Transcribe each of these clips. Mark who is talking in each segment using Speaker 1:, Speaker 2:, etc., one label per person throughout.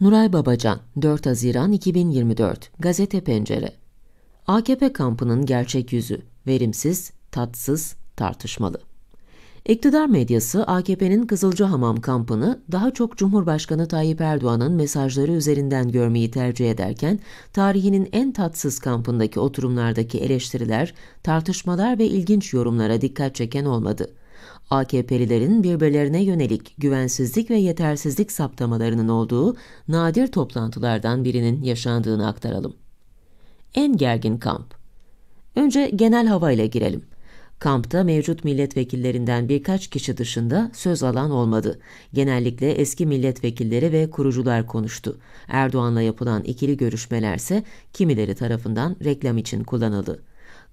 Speaker 1: Nuray Babacan 4 Haziran 2024 Gazete Pencere AKP kampının gerçek yüzü verimsiz, tatsız, tartışmalı. İktidar medyası AKP'nin Kızılcahamam kampını daha çok Cumhurbaşkanı Tayyip Erdoğan'ın mesajları üzerinden görmeyi tercih ederken tarihinin en tatsız kampındaki oturumlardaki eleştiriler, tartışmalar ve ilginç yorumlara dikkat çeken olmadı. AKP'lilerin birbirlerine yönelik güvensizlik ve yetersizlik saptamalarının olduğu nadir toplantılardan birinin yaşandığını aktaralım. En gergin kamp. Önce genel havayla girelim. Kampta mevcut milletvekillerinden birkaç kişi dışında söz alan olmadı. Genellikle eski milletvekilleri ve kurucular konuştu. Erdoğan'la yapılan ikili görüşmelerse kimileri tarafından reklam için kullanıldı.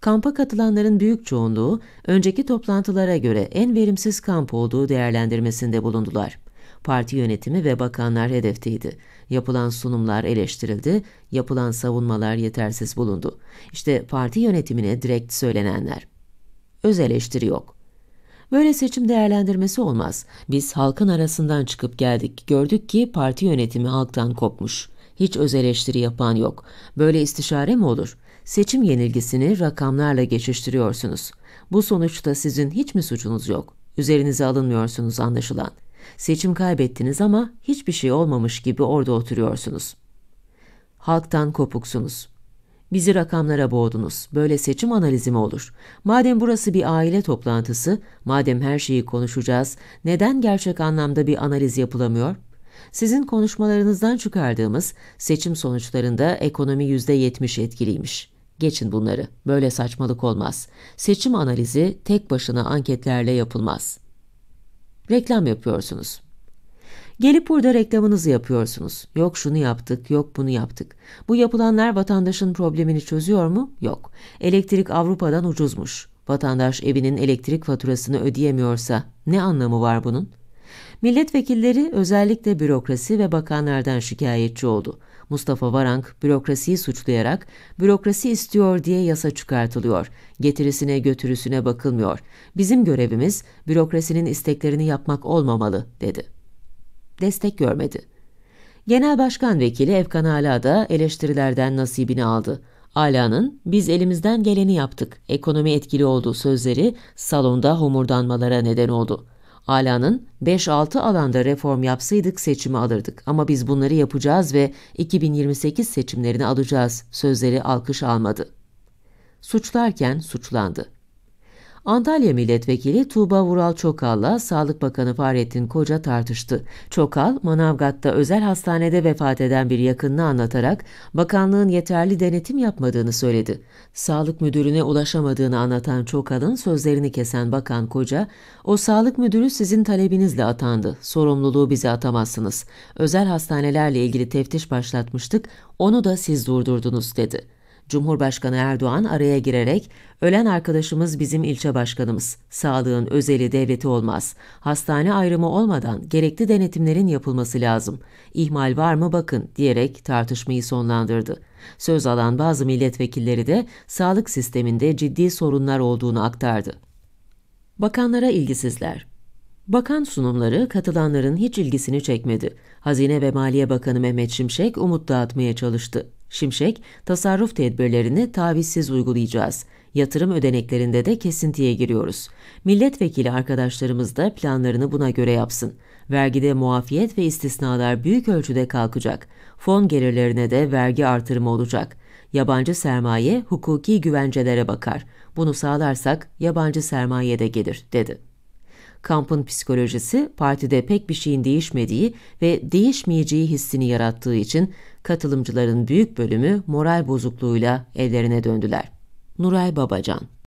Speaker 1: Kampa katılanların büyük çoğunluğu önceki toplantılara göre en verimsiz kamp olduğu değerlendirmesinde bulundular. Parti yönetimi ve bakanlar hedefteydi. Yapılan sunumlar eleştirildi, yapılan savunmalar yetersiz bulundu. İşte parti yönetimine direkt söylenenler. Öz eleştiri yok. Böyle seçim değerlendirmesi olmaz. Biz halkın arasından çıkıp geldik. Gördük ki parti yönetimi halktan kopmuş. Hiç öz eleştiri yapan yok. Böyle istişare mi olur? Seçim yenilgisini rakamlarla geçiştiriyorsunuz. Bu sonuçta sizin hiç mi suçunuz yok? Üzerinize alınmıyorsunuz anlaşılan. Seçim kaybettiniz ama hiçbir şey olmamış gibi orada oturuyorsunuz. Halktan kopuksunuz. Bizi rakamlara boğdunuz. Böyle seçim analizi mi olur? Madem burası bir aile toplantısı, madem her şeyi konuşacağız, neden gerçek anlamda bir analiz yapılamıyor?'' Sizin konuşmalarınızdan çıkardığımız seçim sonuçlarında ekonomi %70 etkiliymiş. Geçin bunları. Böyle saçmalık olmaz. Seçim analizi tek başına anketlerle yapılmaz. Reklam yapıyorsunuz. Gelip burada reklamınızı yapıyorsunuz. Yok şunu yaptık, yok bunu yaptık. Bu yapılanlar vatandaşın problemini çözüyor mu? Yok. Elektrik Avrupa'dan ucuzmuş. Vatandaş evinin elektrik faturasını ödeyemiyorsa ne anlamı var bunun?'' Milletvekilleri özellikle bürokrasi ve bakanlardan şikayetçi oldu. Mustafa Varank bürokrasiyi suçlayarak bürokrasi istiyor diye yasa çıkartılıyor. Getirisine götürüsüne bakılmıyor. Bizim görevimiz bürokrasinin isteklerini yapmak olmamalı dedi. Destek görmedi. Genel Başkan Vekili Efkan Ala da eleştirilerden nasibini aldı. Ala'nın biz elimizden geleni yaptık, ekonomi etkili olduğu sözleri salonda homurdanmalara neden oldu. Ala'nın 5-6 alanda reform yapsaydık seçimi alırdık ama biz bunları yapacağız ve 2028 seçimlerini alacağız sözleri alkış almadı. Suçlarken suçlandı. Antalya Milletvekili Tuğba Vural Çokal'la Sağlık Bakanı Fahrettin Koca tartıştı. Çokal, Manavgat'ta özel hastanede vefat eden bir yakınını anlatarak bakanlığın yeterli denetim yapmadığını söyledi. Sağlık müdürüne ulaşamadığını anlatan Çokal'ın sözlerini kesen Bakan Koca, "O sağlık müdürü sizin talebinizle atandı. Sorumluluğu bize atamazsınız. Özel hastanelerle ilgili teftiş başlatmıştık. Onu da siz durdurdunuz." dedi. Cumhurbaşkanı Erdoğan araya girerek ölen arkadaşımız bizim ilçe başkanımız. Sağlığın özeli devleti olmaz. Hastane ayrımı olmadan gerekli denetimlerin yapılması lazım. ihmal var mı bakın diyerek tartışmayı sonlandırdı. Söz alan bazı milletvekilleri de sağlık sisteminde ciddi sorunlar olduğunu aktardı. Bakanlara ilgisizler. Bakan sunumları katılanların hiç ilgisini çekmedi. Hazine ve Maliye Bakanı Mehmet Şimşek umut dağıtmaya çalıştı. Şimşek, tasarruf tedbirlerini tavizsiz uygulayacağız. Yatırım ödeneklerinde de kesintiye giriyoruz. Milletvekili arkadaşlarımız da planlarını buna göre yapsın. Vergide muafiyet ve istisnalar büyük ölçüde kalkacak. Fon gelirlerine de vergi artırımı olacak. Yabancı sermaye hukuki güvencelere bakar. Bunu sağlarsak yabancı sermaye de gelir, dedi kampın psikolojisi partide pek bir şeyin değişmediği ve değişmeyeceği hissini yarattığı için katılımcıların büyük bölümü moral bozukluğuyla ellerine döndüler. Nuray Babacan